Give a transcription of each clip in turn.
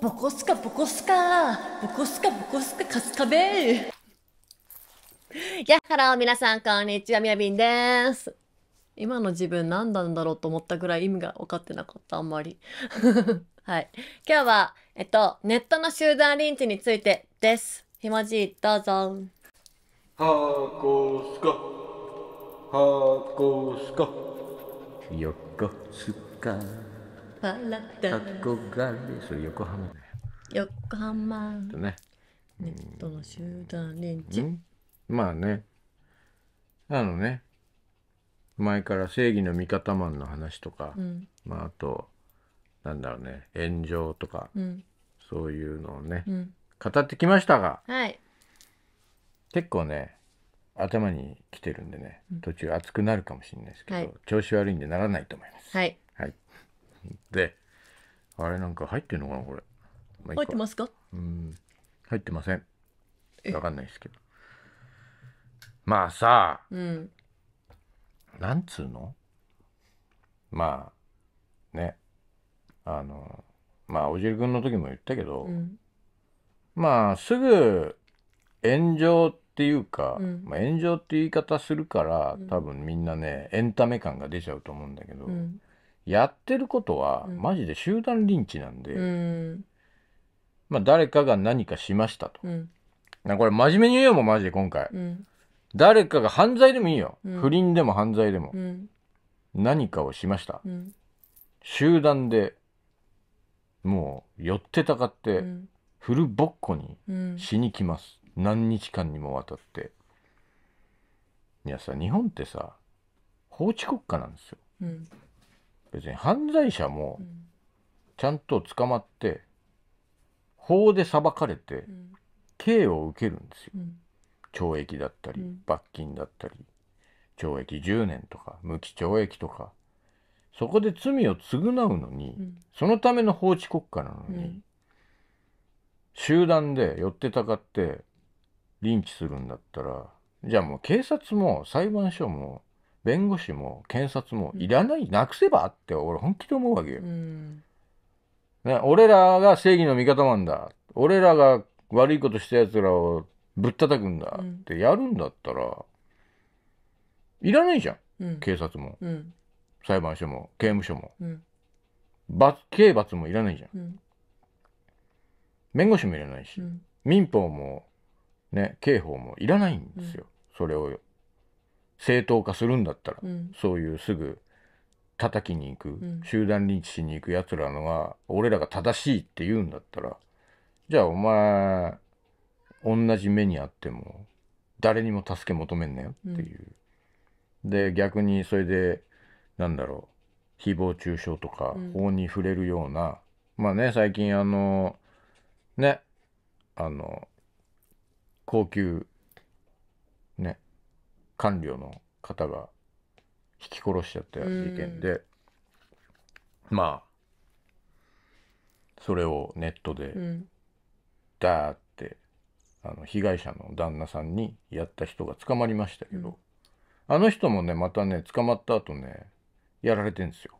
ボコスカボコスカボコスカボコスカカスカベーやっはろ皆さんこんにちはみやびんです今の自分何なんだろうと思ったぐらい意味が分かってなかったあんまり はい今日はえっとネットの集団リンチについてですひまじいどうぞはこすかはこすかよこすかパラダ憧れそれ横浜だよ横浜とねネットの集団うん、まあねあのね前から正義の味方マンの話とか、うん、まああとなんだろうね炎上とか、うん、そういうのをね、語ってきましたが、はい、結構ね頭に来てるんでね途中熱くなるかもしれないですけど、はい、調子悪いんでならないと思います。はいであれなんか入ってんのかなこれ、まあいい入ってますかうん入ってませんわかんないですけどまあさうんなんつうのまあねあのまあおじるくんの時も言ったけど、うんまあすぐ炎上っていうか、うんまあ、炎上って言い方するから、うん多分みんなねエンタメ感が出ちゃうと思うんだけど、うんやってることは、マジで集団リンチなんで、うんまあ、誰かが何かしましたと。うんなこれ真面目に言うよもうマジで今回。うん誰かが犯罪でもいいよ。うん不倫でも犯罪でも、うん何かをしました。うん集団でもう寄ってたかっうて、んフルボッコにしに来ます。何日間にもわたって。いやさ、日本ってさ、法治国家なんですよ。うん別に犯罪者もちゃんと捕まって法で裁かれて刑を受けるんですよ。懲役だったり罰金だったり懲役10年とか無期懲役とかそこで罪を償うのに、そのための法治国家なのに、集団で寄ってたかってリンチするんだったらじゃあもう警察も裁判所も弁護士も検察もいらない、なくせばって俺本気で思うわけよ、うんね。俺らが正義の味方なんだ。俺らが悪いことした奴らをぶったたくんだってやるんだったら、いらないじゃん、うん、警察も、うん、裁判所も刑務所も、罰刑罰もいらないじゃん、弁護士もいらないし、民法もね刑法もいらないんですよ、それを正当化するんだったら、うん、そういうすぐ叩きに行く、うん、集団リンチしに行くやつらのが俺らが正しいって言うんだったらじゃあお前同じ目にあっても誰にも助け求めんなよっていう。うん、で逆にそれでなんだろう誹謗中傷とか法に触れるような、まあね最近あのねあの高級官僚の方が引き殺しちゃった事件で、まあそれをネットでだ」ってあの被害者の旦那さんにやった人が捕まりましたけど、あの人もねまたね捕まった後ねやられてんですよ、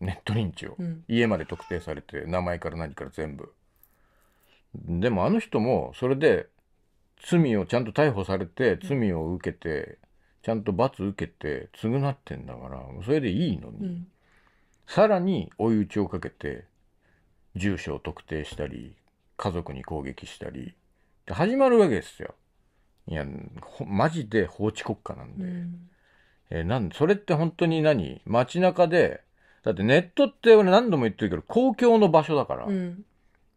ネットリンチを、家まで特定されて名前から何から全部でもあの人もそれで罪をちゃんと逮捕されて罪を受けてちゃんと罰受けて償ってんだからそれでいいのに、うん、さらに追い打ちをかけて住所を特定したり家族に攻撃したりで始まるわけですよ。いやマジで法治国家なんで、うん、えなんそれって本当に何街中でだってネットって俺何度も言ってるけど公共の場所だから、うん、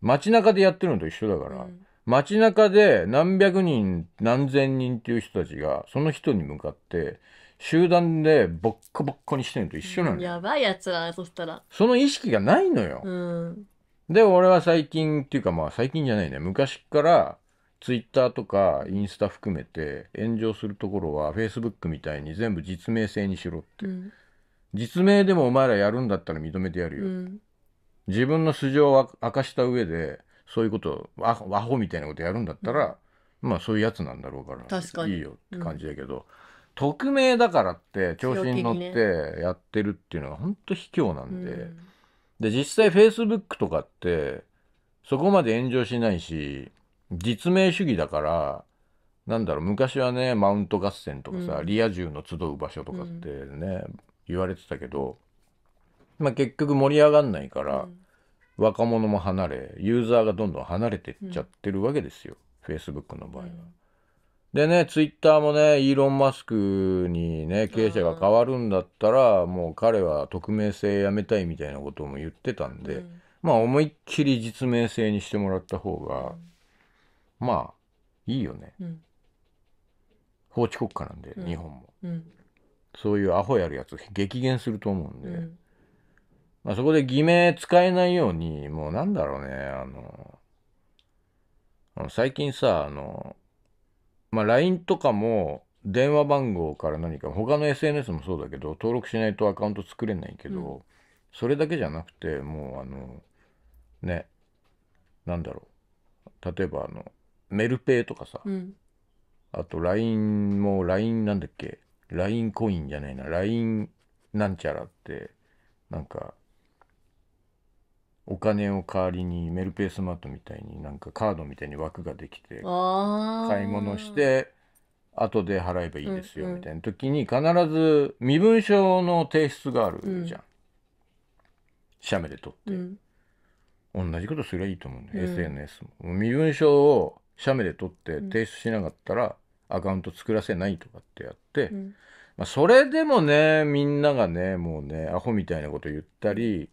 街中でやってるのと一緒だから。うん街中で何百人、何千人っていう人たちが、その人に向かって、集団でボッコボッコにしてんのと一緒なの、ん、やばいやつらそしたら。その意識がないのよ。うん、で、俺は最近っていうかまあ最近じゃないね。昔から、ツイッターとかインスタ含めて炎上するところはフェイスブックみたいに全部実名制にしろって、うん、実名でもお前らやるんだったら認めてやるよ、うん、自分の素性を明かした上でそういうことアアみたいなことやるんだったら、まあそういうやつなんだろうから確かにいいよって感じだけど、匿名だからって調子に乗ってやってるっていうのは本当卑怯なんで、うんで実際フェイスブックとかってそこまで炎上しないし実名主義だからなんだろう昔はねマウント合戦とかさ、うん、リア充の集う場所とかってね、うん、言われてたけど、まあ、結局盛り上がんないから、うん、若者も離れユーザーがどんどん離れてっちゃってるわけですよ、Facebook の場合は。でね、ツイッターもね、イーロン・マスクにね、経営者が変わるんだったら、もう彼は匿名性やめたいみたいなことも言ってたんで、うん、まあ思いっきり実名性にしてもらった方が、うん、まあ、いいよね、うん、法治国家なんで、日本も、そういうアホやるやつ激減すると思うんで、まあ、そこで偽名使えないように、もうなんだろうね、あの、最近さ、あの、まあ、LINE とかも、電話番号から何か、他の SNS もそうだけど、登録しないとアカウント作れないけど、うん、それだけじゃなくて、もうあの、ね、なんだろう。例えばあの、メルペイとかさ、うん、あと LINE も LINE なんだっけ、LINE コインじゃないな、LINE なんちゃらって、なんか、お金を代わりにメルペースマートみたいになんかカードみたいに枠ができて買い物して後で払えばいいですよみたいな時に必ず身分証の提出があるじゃん、写メで撮って、同じことすりゃいいと思うね SNS もも身分証を写メで取って提出しなかったらアカウント作らせないとかってやって、まあ、それでもねみんながねもうねアホみたいなこと言ったり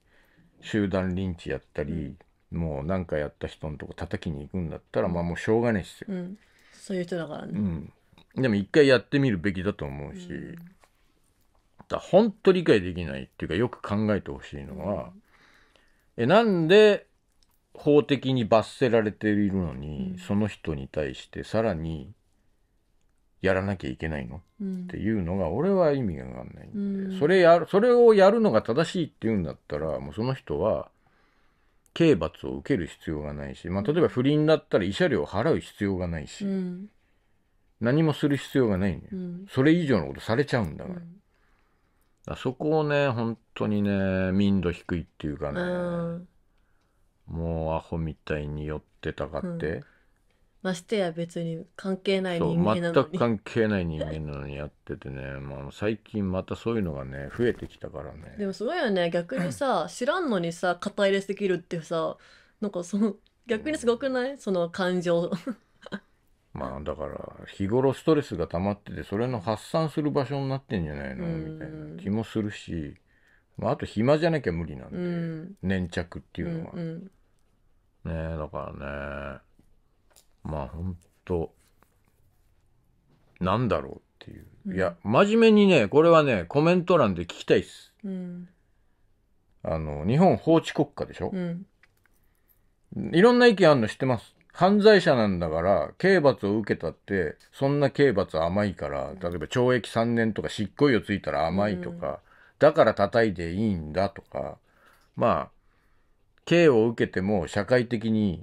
集団リンチやったり、もう何かやった人のとこ叩きに行くんだったら、まあもうしょうがないですよ、うん、そういう人だからね、うん、でも一回やってみるべきだと思うし、うんだほんと理解できないっていうかよく考えてほしいのは、えなんで法的に罰せられているのに、その人に対してさらにやらなきゃいけないの、うん、っていうのが俺は意味が分かんないんで、うん、それやそれをやるのが正しいっていうんだったらもうその人は刑罰を受ける必要がないし、まあ、例えば不倫だったら慰謝料を払う必要がないし、うん、何もする必要がないの、よ、それ以上のことされちゃうんだから。かそこをね本当にね民度低いっていうかね、もうアホみたいに寄ってたかって、ましてや別に関係ない人間なのに全く関係ない人間なのにやっててね、まあ、最近またそういうのがね増えてきたからねでもすごいよね逆にさ 知らんのにさ肩入れできるってさなんかその逆にすごくない、うん、その感情 まあだから日頃ストレスが溜まっててそれの発散する場所になってんじゃないのみたいな気もするし、まあ、あと暇じゃなきゃ無理なんで、うん、粘着っていうのは、うんうん、ねえだからねまあ本当なんだろうっていう、うん、いや真面目にねこれはねコメント欄で聞きたいっす、うん、あの日本法治国家でしょ、うん、いろんな意見あるの知ってます犯罪者なんだから刑罰を受けたってそんな刑罰甘いから例えば懲役3年とか執行猶予ついたら甘いとか、だから叩いていいんだとかまあ刑を受けても社会的に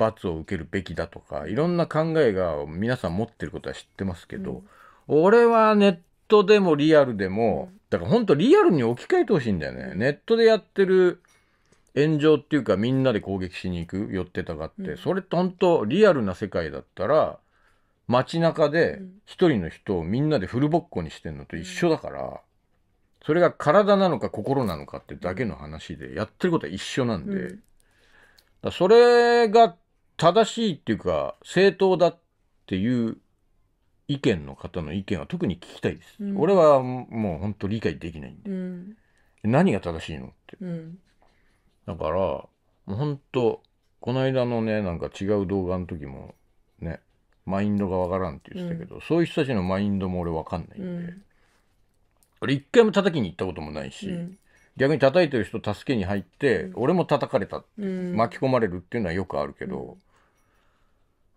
罰を受けるべきだとかいろんな考えが皆さん持ってることは知ってますけど、うん、俺はネットでもリアルでも、うん、だから本当リアルに置き換えてほしいんだよね。ネットでやってる炎上っていうかみんなで攻撃しに行く寄ってたがって、うん、それって本当リアルな世界だったら街中で一人の人をみんなでフルボッコにしてんのと一緒だから。それが体なのか心なのかってだけの話で、やってることは一緒なんで、うん、それが正しいっていうか正当だっていう意見の方の意見は特に聞きたいです、うん、俺はもう本当理解できないんで、うん、何が正しいのって、うん、だからもう本当この間のねなんか違う動画の時もねマインドがわからんって言ってたけど、そういう人たちのマインドも俺わかんないんで、俺一回も叩きに行ったこともないし、逆に叩いてる人助けに入って、俺も叩かれた、巻き込まれるっていうのはよくあるけど、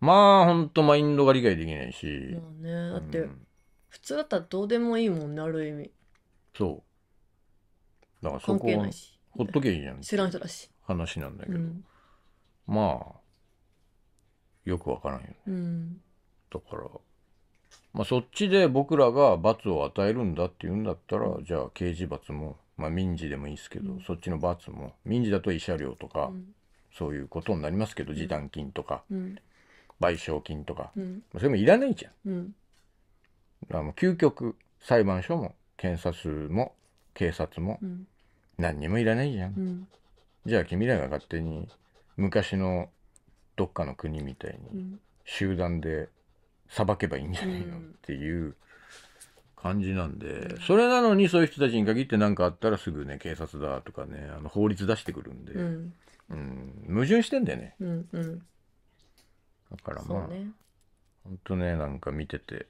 まあ、ほんとマインドが理解できないし。まあね、だって、うん普通だったらどうでもいいもんね、ある意味。そう。だからそこはなほっとけいいじゃん。知らん人だし。話なんだけうど。ん。まあ、よくわからんよね。うん。だから、まあそっちで僕らが罰を与えるんだって言うんだったら、じゃあ刑事罰も、まあ民事でもいいですけど、うんそっちの罰も、民事だと慰謝料とか、うんそういうことになりますけど、示談金とか、うん賠償金とか、うん、それもいらないじゃん。うん、だからもう究極裁判所も検察も警察も何にもいらないじゃん。うん、じゃあ君らが勝手に昔のどっかの国みたいに集団で裁けばいいんじゃないのっていう感じなんで、それなのにそういう人たちに限って何かあったらすぐね警察だとかねあの法律出してくるんで、うん矛盾してんだよね。うんだからまあ、ね、本当ねなんか見てて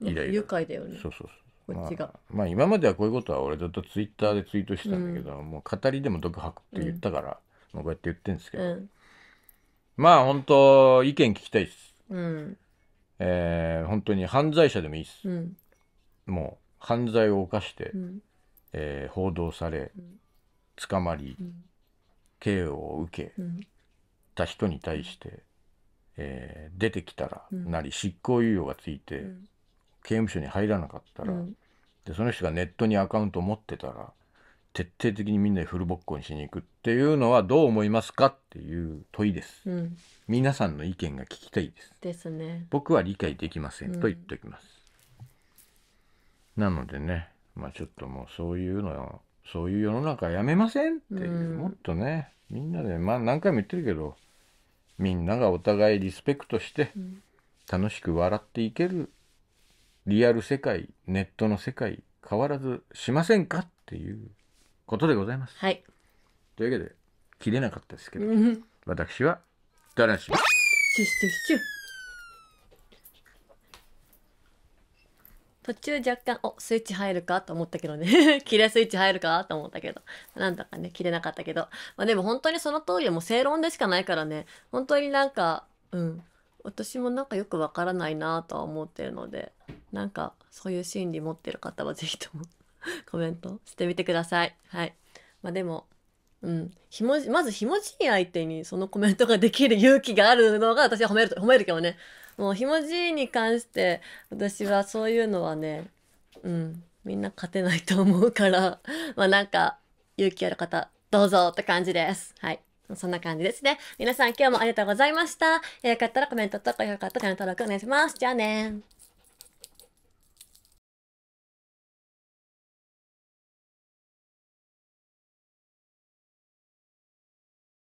イライラ愉快だよねそうそうそうこっちが、まあ、まあ今まではこういうことは俺ずっとツイッターでツイートしてたんだけど、うん、もう語りでも毒吐くって言ったから、うん、もうこうやって言ってんですけど、うん、まあ本当意見聞きたいっす、うん、えー、本当に犯罪者でもいいっす、もう犯罪を犯して、うん、えー、報道され、捕まり、刑を受けた人に対してえー、出てきたらなり、執行猶予がついて、刑務所に入らなかったら、でその人がネットにアカウント持ってたら徹底的にみんなでフルボッコにしに行くっていうのはどう思いますかっていう問いです、うん、皆さんの意見が聞きたいですですね僕は理解できません、と言っておきますなのでねまあちょっともうそういうのそういう世の中やめませんっていう、うん、もっとねみんなでまあ何回も言ってるけどみんながお互いリスペクトして楽しく笑っていけるリアル世界ネットの世界変わらずしませんかっていうことでございます。はいというわけで切れなかったですけど、私はだらします。シュシュシュ途中若干、お、スイッチ入るかと思ったけどね。切れスイッチ入るかと思ったけど。なんとかね、切れなかったけど。まあでも本当にその通りはも正論でしかないからね。本当になんか、うん。私もなんかよくわからないなとは思ってるので、なんかそういう心理持ってる方は是非とも コメントしてみてください。はい。まあでも、うん。ひもじ、まずひもじい相手にそのコメントができる勇気があるのが私は褒める褒めるけどね。もうひもじいに関して私はそういうのはねうんみんな勝てないと思うから まあなんか勇気ある方どうぞって感じですはいそんな感じですね皆さん今日もありがとうございましたよかったらコメントと高評価とチャンネル登録お願いしますじゃあね